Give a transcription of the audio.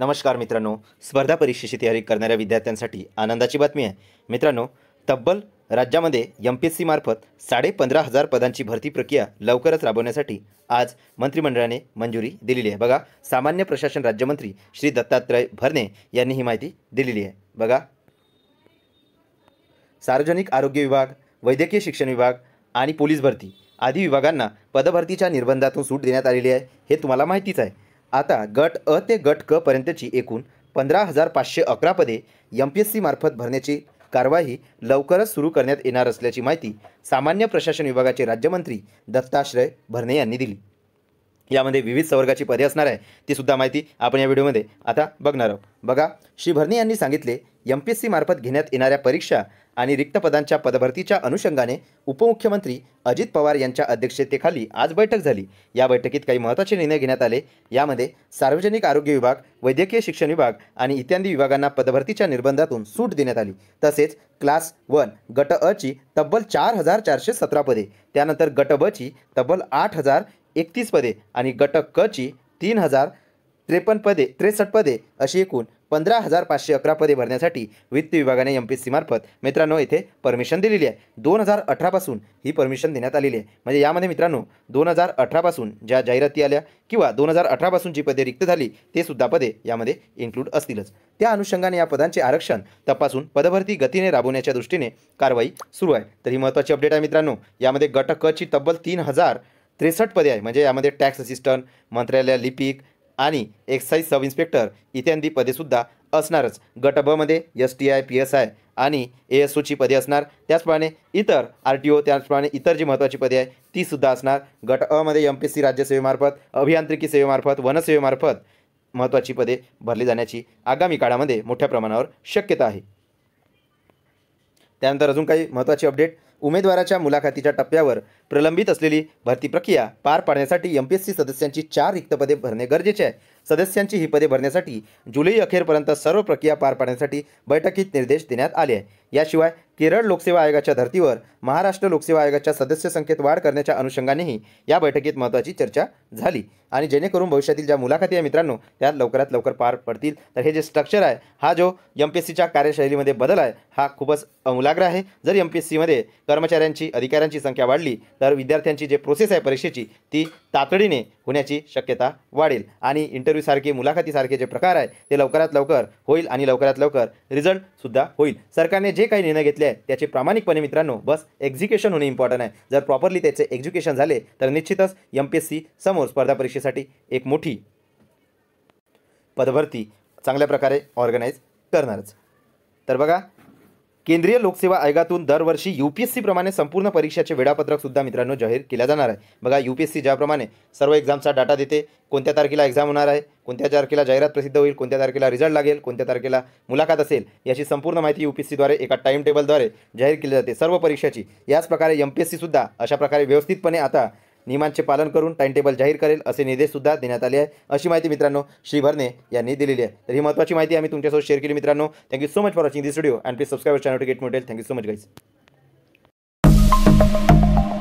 नमस्कार मित्रांनो स्पर्धा परीक्षेची तयारी करणाऱ्या विद्यार्थ्यांसाठी आनंदाची बातमी आहे मित्रांनो तब्बल राज्यामध्ये एम पी एस सी मार्फत साडेपंधरा हजार पदांची भरती प्रक्रिया लवकरच राबवण्यासाठी आज मंत्रिमंडळाने मंजुरी दिलेली आहे बघा सामान्य प्रशासन राज्यमंत्री श्री दत्तात्रय भरणे यांनी ही माहिती दिलेली आहे बघा सार्वजनिक आरोग्य विभाग वैद्यकीय शिक्षण विभाग आणि पोलीस भरती आदी विभागांना पदभरतीच्या निर्बंधातून सूट देण्यात आलेली आहे हे तुम्हाला माहितीच आहे आता गट अ ते गट क पर्यंतची एकूण पंधरा हजार पाचशे अकरा पदे एम पी एस सी मार्फत भरण्याची कारवाई लवकरच सुरू करण्यात येणार असल्याची माहिती सामान्य प्रशासन विभागाचे राज्यमंत्री दत्ताश्रय भरणे यांनी दिली यामध्ये विविध संवर्गाची पदे असणार आहे ती सुद्धा माहिती आपण या व्हिडिओमध्ये आता बघणार आहोत बघा श्री भरणे यांनी सांगितले एम पी एस सी मार्फत घेण्यात येणाऱ्या परीक्षा आणि रिक्त पदांच्या पदभरतीच्या अनुषंगाने उपमुख्यमंत्री अजित पवार यांच्या अध्यक्षतेखाली आज बैठक झाली या बैठकीत काही महत्त्वाचे निर्णय घेण्यात आले यामध्ये सार्वजनिक आरोग्य विभाग वैद्यकीय शिक्षण विभाग आणि इत्यादी विभागांना पदभरतीच्या निर्बंधातून सूट देण्यात आली तसेच क्लास वन गट अ ची तब्बल चार हजार चारशे सतरा पदे त्यानंतर गट ब ची तब्बल आठ हजार एकतीस पदे आणि गट क ची तीन हजार त्रेपन्न पदे त्रेसष्ट पदे अशी एकूण पंधरा हजार पाचशे अकरा पदे भरण्यासाठी वित्त विभागाने एम पी सी मार्फत मित्रांनो येथे परमिशन दिलेली आहे दोन हजार अठरापासून ही परमिशन देण्यात आलेली आहे म्हणजे यामध्ये मित्रांनो दोन हजार अठरापासून ज्या जाहिराती आल्या किंवा दोन हजार अठरापासून जी पदे रिक्त झाली ते सुद्धा पदे यामध्ये इन्क्लूड असतीलच त्या अनुषंगाने या पदांचे आरक्षण तपासून पदभरती गतीने राबवण्याच्या दृष्टीने कारवाई सुरू आहे तर ही महत्त्वाची अपडेट आहे मित्रांनो यामध्ये गट क तब्बल तीन हजार त्रेसष्ट पदे आहे म्हणजे यामध्ये टॅक्स असिस्टंट मंत्रालय लिपिक आणि एक्साईज सब इन्स्पेक्टर इत्यादी पदेसुद्धा असणारच गट बमध्ये S T I P S I आणि ए एस ओची पदे असणार त्याचप्रमाणे इतर आर टी ओ त्याचप्रमाणे इतर जी महत्त्वाची पदे आहे तीसुद्धा असणार गट अमध्ये एम पी सी राज्यसेवेमार्फत अभियांत्रिकी सेवेमार्फत वनसेवेमार्फत महत्त्वाची पदे भरली जाण्याची आगामी काळामध्ये मोठ्या प्रमाणावर शक्यता आहे त्यानंतर अजून काही महत्त्वाचे अपडेट उमेदवाराच्या मुलाखतीच्या टप्प्यावर प्रलंबित असलेली भरती प्रक्रिया पार पाडण्यासाठी एम पी एस सी सदस्यांची चार रिक्त पदे भरणे गरजेचे आहे सदस्यांची ही पदे भरण्यासाठी जुलै अखेरपर्यंत सर्व प्रक्रिया पार पाडण्यासाठी बैठकीत निर्देश देण्यात आले आहे याशिवाय केरळ लोकसेवा आयोगाच्या धर्तीवर महाराष्ट्र लोकसेवा आयोगाच्या सदस्य संख्येत वाढ करण्याच्या अनुषंगानेही या बैठकीत महत्त्वाची चर्चा झाली आणि जेणेकरून भविष्यातील ज्या मुलाखती आहे मित्रांनो त्यात लवकरात लवकर पार पडतील तर हे जे स्ट्रक्चर आहे हा जो एम पी एस सीच्या कार्यशैलीमध्ये बदल आहे हा खूपच अमूलाग्र आहे जर एम पी एस सीमध्ये कर्मचाऱ्यांची अधिकाऱ्यांची संख्या वाढली तर विद्यार्थ्यांची जे प्रोसेस आहे परीक्षेची ती तातडीने होण्याची शक्यता वाढेल आणि इंटरव्ह्यू इंटरव्ह्यूसारखे मुलाखतीसारखे जे प्रकार आहे ते लवकरात लवकर होईल आणि लवकरात लवकर रिझल्ट सुद्धा होईल सरकारने जे काही निर्णय घेतले आहेत त्याचे प्रामाणिकपणे मित्रांनो बस एक्झिक्युशन होणे इम्पॉर्टंट आहे जर प्रॉपरली त्याचे एक्झिक्युशन झाले तर निश्चितच एम समोर स्पर्धा परीक्षेसाठी एक मोठी पदभरती चांगल्या प्रकारे ऑर्गनाईज करणारच तर बघा केंद्रीय लोकसेवा आयोगातून दरवर्षी यू पी एस सीप्रमाणे संपूर्ण परीक्षाचे वेळापत्रक सुद्धा मित्रांनो जाहीर केल्या जाणार आहे बघा यू पी एस सी ज्याप्रमाणे सर्व एक्झामचा डाटा देते कोणत्या तारखेला एक्झाम होणार आहे कोणत्या तारखेला जाहिरात प्रसिद्ध होईल कोणत्या तारखेला रिझल्ट लागेल कोणत्या तारखेला मुलाखत असेल याची संपूर्ण माहिती यू पी एस सीद्वारे एका टाईम टेबलद्वारे जाहीर केली जाते सर्व परीक्षाची याच प्रकारे एम पी एस सीसुद्धा अशा प्रकारे व्यवस्थितपणे आता नियमांचे पालन करून टाइमटेबल जाहीर करेल असे निर्देशसुद्धा देण्यात आले आहे अशी माहिती मित्रांनो श्री भरणे यांनी दिलेली आहे तर ही महत्त्वाची माहिती आम्ही तुमच्यासोबत शेअर केली मित्रांनो thank you so much for watching this video and please subscribe channel to get मोटेल थँक्यू सो मच गाईज